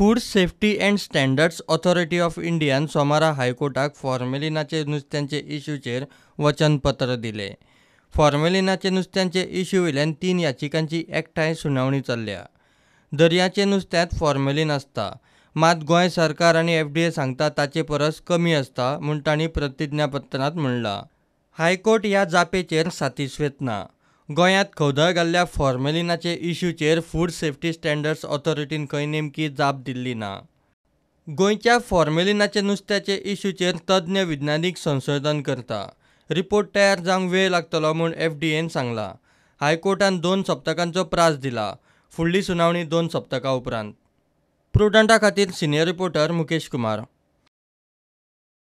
food safety and standards authority of इंडियान सोमारा हायकोर्टाक फॉर्मेलिनाचे नुस्त्यांचे इश्यूचेर वचनपत्र दिले फॉर्मेलिनाचे नुस्त्यांचे इश्यू वयल्यान तीन याचिकांची एकठांय सुनावणी चल्ल्या दर्याचे नुस्त्यांत फॉर्मेलीन आसता मात गोंय सरकार आनी एफ डी ए सांगता ताचे परस कमी आसता म्हूण तांणी प्रतिज्ञापत्रांत म्हणलां हायकोर्ट ह्या जापेचेर सातिस्वेत ना गोंयांत खोदळ घाल्ल्या फॉर्मेलिनाचे इश्यूचेर फूड सेफ्टी स्टँडर्ड्स ऑथॉरिटीन खंय नेमकी जाप दिल्ली ना गोंयच्या फॉर्मेलिनाचे नुस्त्याचे इश्यूचेर तज्ज्ञ विज्ञानीक संशोधन करता रिपोर्ट तयार जावंक वेळ लागतलो म्हूण एफ डी एन सांगला हायकोर्टान दोन सप्तकांचो प्रास दिला फुडली सुनावणी दोन सप्तकां उपरांत प्रुडंटा खातीर सिनियर रिपोर्टर मुकेश कुमार